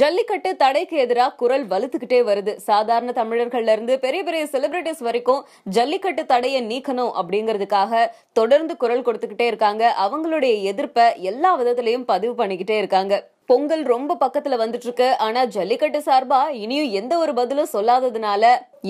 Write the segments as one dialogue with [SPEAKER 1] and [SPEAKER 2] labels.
[SPEAKER 1] ஜல்லிக்கட்டு தடைக்கு எதிராக குரல் வலுத்துக்கிட்டே வருது சாதாரண தமிழர்கள்ல இருந்து பெரிய பெரிய செலிபிரிட்டிஸ் வரைக்கும் ஜல்லிக்கட்டு தடையை நீக்கணும் அப்படிங்கிறதுக்காக தொடர்ந்து குரல் கொடுத்துக்கிட்டே இருக்காங்க அவங்களுடைய எதிர்ப்பை எல்லா விதத்திலையும் பதிவு பண்ணிக்கிட்டே இருக்காங்க பொங்கல் ரொம்ப பக்கத்துல வந்துட்டு இருக்கு ஆனா ஜல்லிக்கட்டு சார்பா இனியும் எந்த ஒரு பதிலும் சொல்லாததுனால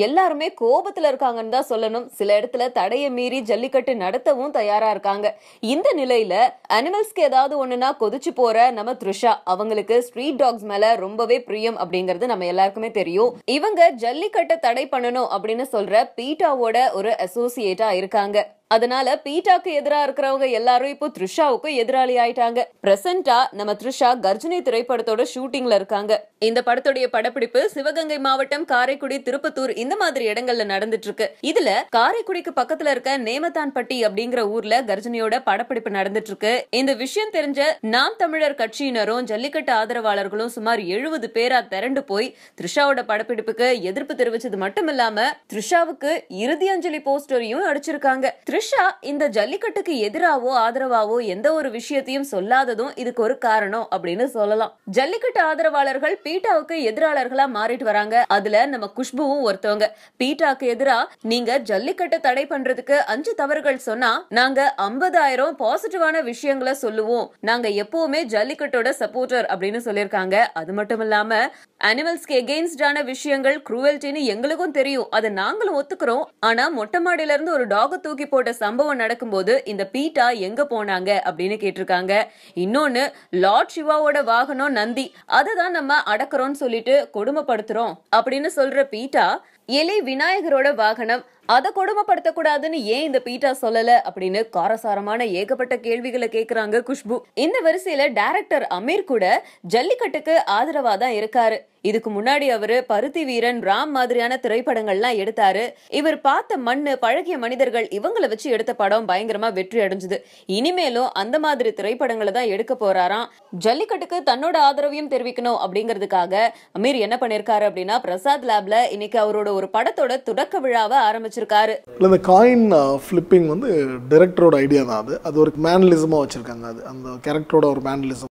[SPEAKER 1] எல்லாருமே கோபத்துல இருக்காங்கன்னு தான் சொல்லணும் சில இடத்துல தடையை மீறி ஜல்லிக்கட்டு நடத்தவும் தயாரா இருக்காங்க இந்த நிலையில அனிமல்ஸ்க்கு ஏதாவது ஒண்ணுனா கொதிச்சு போற நம்ம த்ரிஷா அவங்களுக்கு ஸ்ட்ரீட் டாக்ஸ் மேல ரொம்பவே பிரியம் அப்படிங்கிறது நம்ம எல்லாருக்குமே தெரியும் இவங்க ஜல்லிக்கட்டை தடை பண்ணணும் அப்படின்னு சொல்ற பீட்டாவோட ஒரு அசோசியேட்டா இருக்காங்க அதனால பீட்டாக்கு எதிராக இருக்கிறவங்க எல்லாரும் இப்போ த்ரிஷாவுக்கு எதிராளி ஆயிட்டாங்க பிரசன்டா நம்ம த்ரிஷா கர்ஜினி திரைப்படத்தோட ஷூட்டிங்ல இருக்காங்க இந்த படத்துடைய படப்பிடிப்பு சிவகங்கை மாவட்டம் காரைக்குடி திருப்பத்தூர் இந்த மாதிரி இடங்கள்ல நடந்துட்டு இருக்கு இதுல காரைக்குடிக்கு பக்கத்துல இருக்க நேமத்தான்பட்டி அப்படிங்கிற ஊர்ல கர்ஜனியோட படப்பிடிப்பு நடந்துட்டு இருக்கு இந்த விஷயம் தெரிஞ்ச நாம் தமிழர் கட்சியினரும் ஜல்லிக்கட்டு ஆதரவாளர்களும் சுமார் எழுபது பேரா திரண்டு போய் த்ரிஷாவோட படப்பிடிப்புக்கு எதிர்ப்பு தெரிவிச்சது மட்டும் இல்லாம த்ரிஷாவுக்கு இறுதி அஞ்சலி போஸ்டரையும் அடிச்சிருக்காங்க த்ரிஷா இந்த ஜல்லிக்கட்டுக்கு எதிராவோ ஆதரவாவோ எந்த ஒரு விஷயத்தையும் சொல்லாததும் இதுக்கு ஒரு காரணம் அப்படின்னு சொல்லலாம் ஜல்லிக்கட்டு ஆதரவாளர்கள் பீட்டாவுக்கு எதிராளர்களா மாறிட்டு வராங்க அதுல நம்ம குஷ்புவும் ஒருத்தர் ஆரம்பிச்சிட்டோங்க பீட்டாக்கு எதிரா நீங்க ஜல்லிக்கட்டை தடை பண்றதுக்கு அஞ்சு தவறுகள் சொன்னா நாங்க ஐம்பதாயிரம் பாசிட்டிவான விஷயங்களை சொல்லுவோம் நாங்க எப்பவுமே ஜல்லிக்கட்டோட சப்போர்ட்டர் அப்படின்னு சொல்லியிருக்காங்க அது மட்டும் இல்லாம அனிமல்ஸ்க்கு எகெயின்ஸ்டான விஷயங்கள் குரூவல்ட்டின்னு எங்களுக்கும் தெரியும் அதை நாங்களும் ஒத்துக்கிறோம் ஆனா மொட்டை மாடியில இருந்து ஒரு டாக தூக்கி போட்ட சம்பவம் நடக்கும்போது இந்த பீட்டா எங்க போனாங்க அப்படின்னு கேட்டிருக்காங்க இன்னொன்னு லார்ட் சிவாவோட வாகனம் நந்தி அதை தான் நம்ம அடக்கிறோம்னு சொல்லிட்டு கொடுமைப்படுத்துறோம் அப்படின்னு சொல்ற பீட்டா எலை விநாயகரோட வாகனம் அதை கொடுமைப்படுத்தக்கூடாதுன்னு ஏன் இந்த பீட்டா சொல்லல அப்படின்னு காரசாரமான ஏகப்பட்ட கேள்விகளை கேக்குறாங்க குஷ்பு இந்த வரிசையில டைரக்டர் அமீர் கூட ஜல்லிக்கட்டுக்கு ஆதரவா தான் இருக்காரு இதுக்கு முன்னாடி அவரு பருத்தி வீரன் ராம் மாதிரியான திரைப்படங்கள்லாம் எடுத்தாரு இவர் பார்த்த மண்ணு பழகிய மனிதர்கள் இவங்களை வச்சு எடுத்த படம் பயங்கரமா வெற்றி அடைஞ்சது இனிமேலும் அந்த மாதிரி திரைப்படங்களை தான் எடுக்க போறாராம் ஜல்லிக்கட்டுக்கு தன்னோட ஆதரவையும் தெரிவிக்கணும் அப்படிங்கிறதுக்காக அமீர் என்ன பண்ணிருக்காரு அப்படின்னா பிரசாத் லேப்ல இன்னைக்கு அவரோட ஒரு படத்தோட தொடக்க விழாவை ஆரம்பிச்சு வச்சிருக்காரு இந்த காயின் ஃப்ளிப்பிங் uh, வந்து டைரக்டரோட ஐடியா தான் அது அது ஒரு மேனலிசமா வச்சிருக்காங்க அது அந்த கேரக்டரோட ஒரு மேனலிசம்